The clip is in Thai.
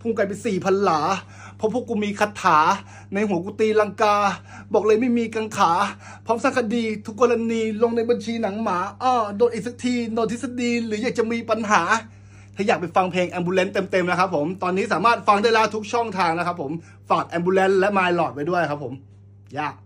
พุ่งไกลไปสี่พันหลา เพราะพวกกูมีคาถาในหัวกูตีลังกา บอกเลยไม่มีกังขา พร้อมสร้างคดีทุกกรณีลงในบัญชีหนังหมาอ้อโดนอีกสักทีโดนทฤษฎีหรืออยากจะมีปัญหา ถ้าอยากไปฟังเพลง Ambulance เต็มๆนะครับ ผมตอนนี้สามารถฟังได้แล้วทุกช่องทางนะครับผมฝาก Ambulance และ My Lord ไว้ด้วยครับผมยาก